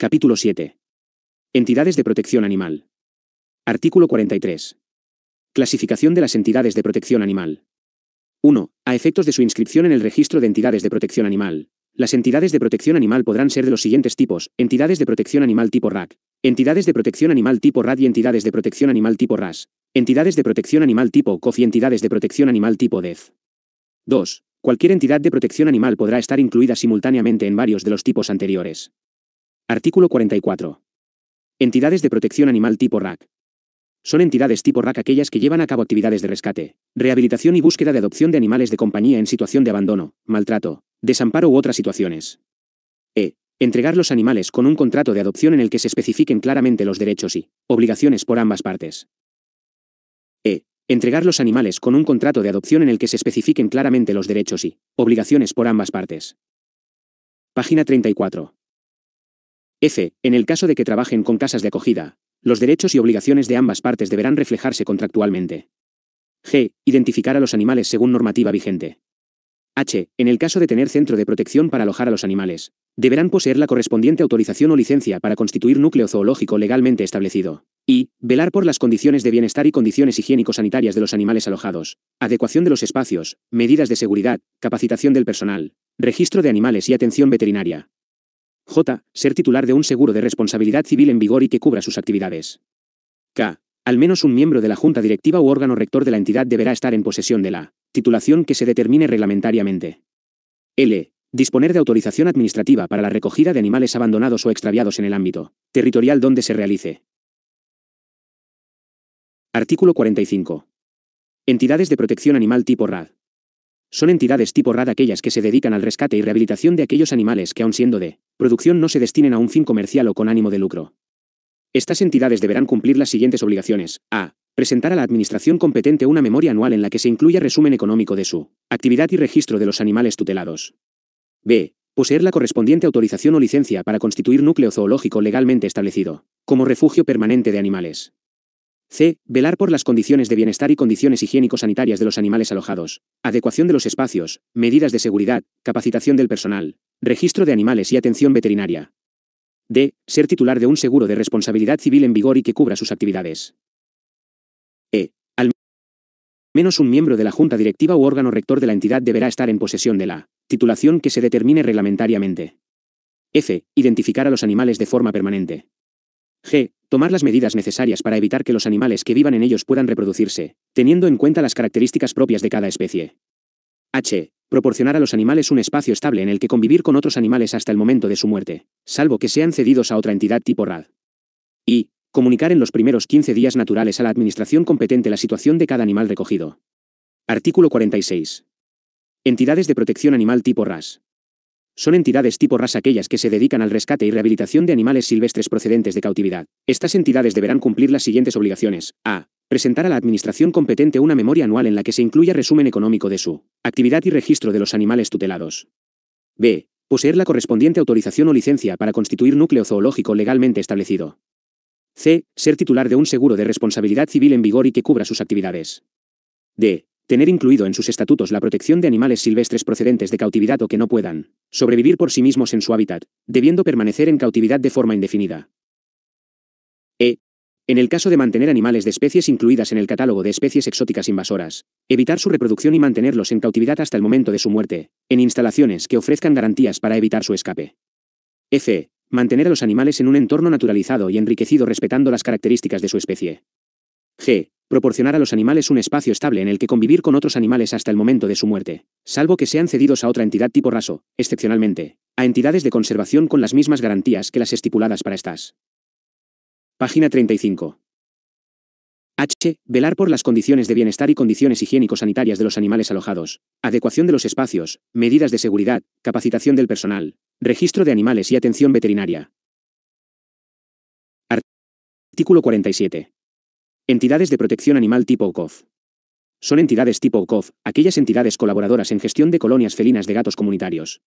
Capítulo 7. Entidades de protección animal. Artículo 43. Clasificación de las entidades de protección animal. 1. A efectos de su inscripción en el registro de entidades de protección animal. Las entidades de protección animal podrán ser de los siguientes tipos, entidades de protección animal tipo RAC, entidades de protección animal tipo RAD y entidades de protección animal tipo RAS, entidades de protección animal tipo COF y entidades de protección animal tipo DEF. 2. Cualquier entidad de protección animal podrá estar incluida simultáneamente en varios de los tipos anteriores. Artículo 44. Entidades de protección animal tipo RAC. Son entidades tipo RAC aquellas que llevan a cabo actividades de rescate, rehabilitación y búsqueda de adopción de animales de compañía en situación de abandono, maltrato, desamparo u otras situaciones. E. Entregar los animales con un contrato de adopción en el que se especifiquen claramente los derechos y obligaciones por ambas partes. E. Entregar los animales con un contrato de adopción en el que se especifiquen claramente los derechos y obligaciones por ambas partes. Página 34. F. En el caso de que trabajen con casas de acogida, los derechos y obligaciones de ambas partes deberán reflejarse contractualmente. G. Identificar a los animales según normativa vigente. H. En el caso de tener centro de protección para alojar a los animales, deberán poseer la correspondiente autorización o licencia para constituir núcleo zoológico legalmente establecido. Y, velar por las condiciones de bienestar y condiciones higiénico-sanitarias de los animales alojados, adecuación de los espacios, medidas de seguridad, capacitación del personal, registro de animales y atención veterinaria. J. Ser titular de un seguro de responsabilidad civil en vigor y que cubra sus actividades. K. Al menos un miembro de la junta directiva u órgano rector de la entidad deberá estar en posesión de la titulación que se determine reglamentariamente. L. Disponer de autorización administrativa para la recogida de animales abandonados o extraviados en el ámbito territorial donde se realice. Artículo 45. Entidades de protección animal tipo RAD. Son entidades tipo RAD aquellas que se dedican al rescate y rehabilitación de aquellos animales que aun siendo de producción no se destinen a un fin comercial o con ánimo de lucro. Estas entidades deberán cumplir las siguientes obligaciones. A. Presentar a la Administración competente una memoria anual en la que se incluya resumen económico de su actividad y registro de los animales tutelados. B. Poseer la correspondiente autorización o licencia para constituir núcleo zoológico legalmente establecido, como refugio permanente de animales. C. Velar por las condiciones de bienestar y condiciones higiénico-sanitarias de los animales alojados. Adecuación de los espacios, medidas de seguridad, capacitación del personal, registro de animales y atención veterinaria. D. Ser titular de un seguro de responsabilidad civil en vigor y que cubra sus actividades. E. Al menos un miembro de la Junta Directiva u órgano rector de la entidad deberá estar en posesión de la titulación que se determine reglamentariamente. F. Identificar a los animales de forma permanente. G. Tomar las medidas necesarias para evitar que los animales que vivan en ellos puedan reproducirse, teniendo en cuenta las características propias de cada especie. H. Proporcionar a los animales un espacio estable en el que convivir con otros animales hasta el momento de su muerte, salvo que sean cedidos a otra entidad tipo RAD. Y. Comunicar en los primeros 15 días naturales a la administración competente la situación de cada animal recogido. Artículo 46. Entidades de protección animal tipo RAS. Son entidades tipo RAS aquellas que se dedican al rescate y rehabilitación de animales silvestres procedentes de cautividad. Estas entidades deberán cumplir las siguientes obligaciones. A. Presentar a la Administración competente una memoria anual en la que se incluya resumen económico de su actividad y registro de los animales tutelados. B. Poseer la correspondiente autorización o licencia para constituir núcleo zoológico legalmente establecido. C. Ser titular de un seguro de responsabilidad civil en vigor y que cubra sus actividades. D tener incluido en sus estatutos la protección de animales silvestres procedentes de cautividad o que no puedan sobrevivir por sí mismos en su hábitat, debiendo permanecer en cautividad de forma indefinida. E. En el caso de mantener animales de especies incluidas en el catálogo de especies exóticas invasoras, evitar su reproducción y mantenerlos en cautividad hasta el momento de su muerte, en instalaciones que ofrezcan garantías para evitar su escape. F. E. Mantener a los animales en un entorno naturalizado y enriquecido respetando las características de su especie. G proporcionar a los animales un espacio estable en el que convivir con otros animales hasta el momento de su muerte, salvo que sean cedidos a otra entidad tipo raso, excepcionalmente, a entidades de conservación con las mismas garantías que las estipuladas para estas. Página 35. H. Velar por las condiciones de bienestar y condiciones higiénico-sanitarias de los animales alojados, adecuación de los espacios, medidas de seguridad, capacitación del personal, registro de animales y atención veterinaria. Artículo 47. Entidades de protección animal tipo OCOF. Son entidades tipo OCOF, aquellas entidades colaboradoras en gestión de colonias felinas de gatos comunitarios.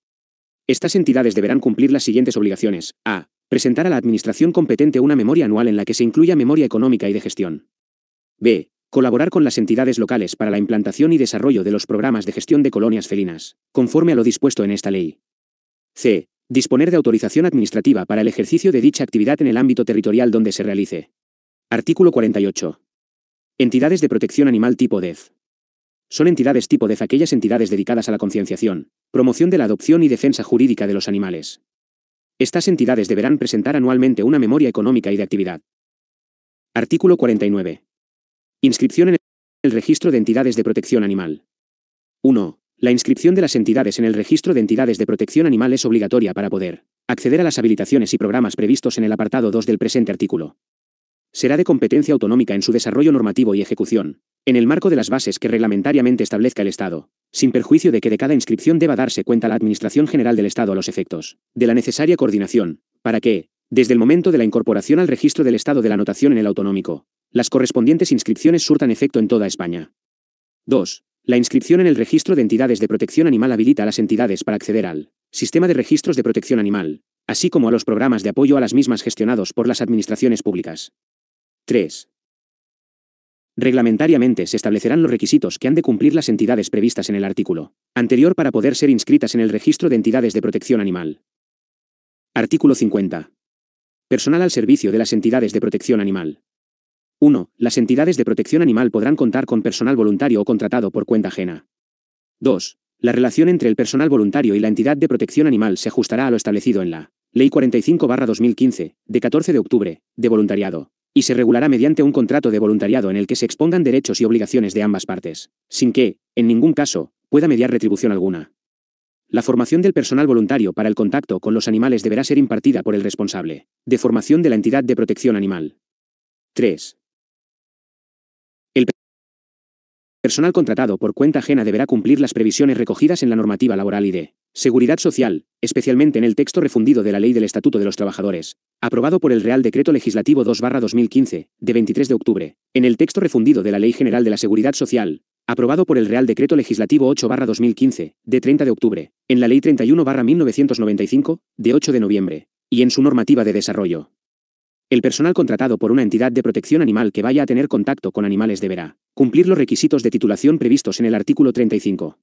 Estas entidades deberán cumplir las siguientes obligaciones. A. Presentar a la Administración competente una memoria anual en la que se incluya memoria económica y de gestión. B. Colaborar con las entidades locales para la implantación y desarrollo de los programas de gestión de colonias felinas, conforme a lo dispuesto en esta ley. C. Disponer de autorización administrativa para el ejercicio de dicha actividad en el ámbito territorial donde se realice. Artículo 48. Entidades de protección animal tipo DEF. Son entidades tipo DEF aquellas entidades dedicadas a la concienciación, promoción de la adopción y defensa jurídica de los animales. Estas entidades deberán presentar anualmente una memoria económica y de actividad. Artículo 49. Inscripción en el registro de entidades de protección animal. 1. La inscripción de las entidades en el registro de entidades de protección animal es obligatoria para poder acceder a las habilitaciones y programas previstos en el apartado 2 del presente artículo será de competencia autonómica en su desarrollo normativo y ejecución, en el marco de las bases que reglamentariamente establezca el Estado, sin perjuicio de que de cada inscripción deba darse cuenta la Administración General del Estado a los efectos de la necesaria coordinación, para que, desde el momento de la incorporación al registro del Estado de la anotación en el autonómico, las correspondientes inscripciones surtan efecto en toda España. 2. La inscripción en el registro de entidades de protección animal habilita a las entidades para acceder al sistema de registros de protección animal, así como a los programas de apoyo a las mismas gestionados por las administraciones públicas. 3. Reglamentariamente se establecerán los requisitos que han de cumplir las entidades previstas en el artículo anterior para poder ser inscritas en el registro de entidades de protección animal. Artículo 50. Personal al servicio de las entidades de protección animal. 1. Las entidades de protección animal podrán contar con personal voluntario o contratado por cuenta ajena. 2. La relación entre el personal voluntario y la entidad de protección animal se ajustará a lo establecido en la Ley 45-2015, de 14 de octubre, de voluntariado, y se regulará mediante un contrato de voluntariado en el que se expongan derechos y obligaciones de ambas partes, sin que, en ningún caso, pueda mediar retribución alguna. La formación del personal voluntario para el contacto con los animales deberá ser impartida por el responsable, de formación de la entidad de protección animal. 3. personal contratado por cuenta ajena deberá cumplir las previsiones recogidas en la normativa laboral y de seguridad social, especialmente en el texto refundido de la Ley del Estatuto de los Trabajadores, aprobado por el Real Decreto Legislativo 2-2015, de 23 de octubre, en el texto refundido de la Ley General de la Seguridad Social, aprobado por el Real Decreto Legislativo 8-2015, de 30 de octubre, en la Ley 31-1995, de 8 de noviembre, y en su normativa de desarrollo. El personal contratado por una entidad de protección animal que vaya a tener contacto con animales deberá cumplir los requisitos de titulación previstos en el artículo 35.